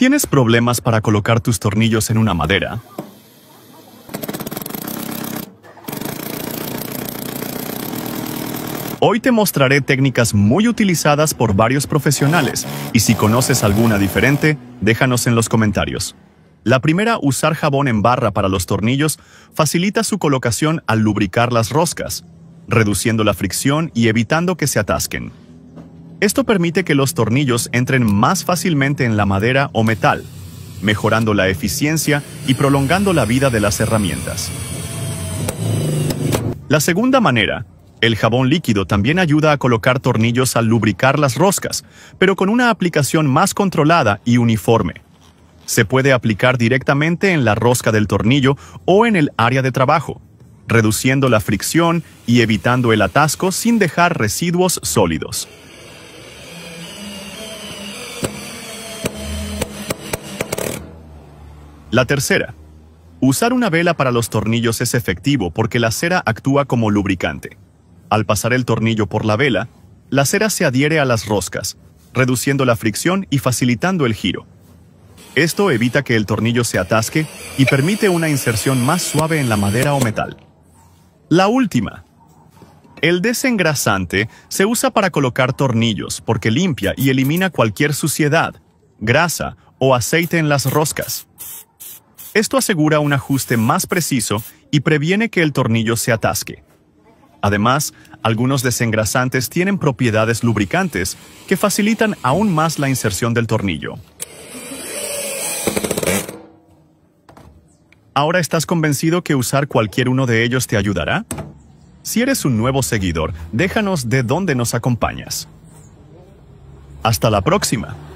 ¿Tienes problemas para colocar tus tornillos en una madera? Hoy te mostraré técnicas muy utilizadas por varios profesionales y si conoces alguna diferente, déjanos en los comentarios. La primera, usar jabón en barra para los tornillos, facilita su colocación al lubricar las roscas, reduciendo la fricción y evitando que se atasquen. Esto permite que los tornillos entren más fácilmente en la madera o metal, mejorando la eficiencia y prolongando la vida de las herramientas. La segunda manera, el jabón líquido también ayuda a colocar tornillos al lubricar las roscas, pero con una aplicación más controlada y uniforme. Se puede aplicar directamente en la rosca del tornillo o en el área de trabajo, reduciendo la fricción y evitando el atasco sin dejar residuos sólidos. La tercera, usar una vela para los tornillos es efectivo porque la cera actúa como lubricante. Al pasar el tornillo por la vela, la cera se adhiere a las roscas, reduciendo la fricción y facilitando el giro. Esto evita que el tornillo se atasque y permite una inserción más suave en la madera o metal. La última. El desengrasante se usa para colocar tornillos porque limpia y elimina cualquier suciedad, grasa o aceite en las roscas. Esto asegura un ajuste más preciso y previene que el tornillo se atasque. Además, algunos desengrasantes tienen propiedades lubricantes que facilitan aún más la inserción del tornillo. ¿Ahora estás convencido que usar cualquier uno de ellos te ayudará? Si eres un nuevo seguidor, déjanos de dónde nos acompañas. Hasta la próxima.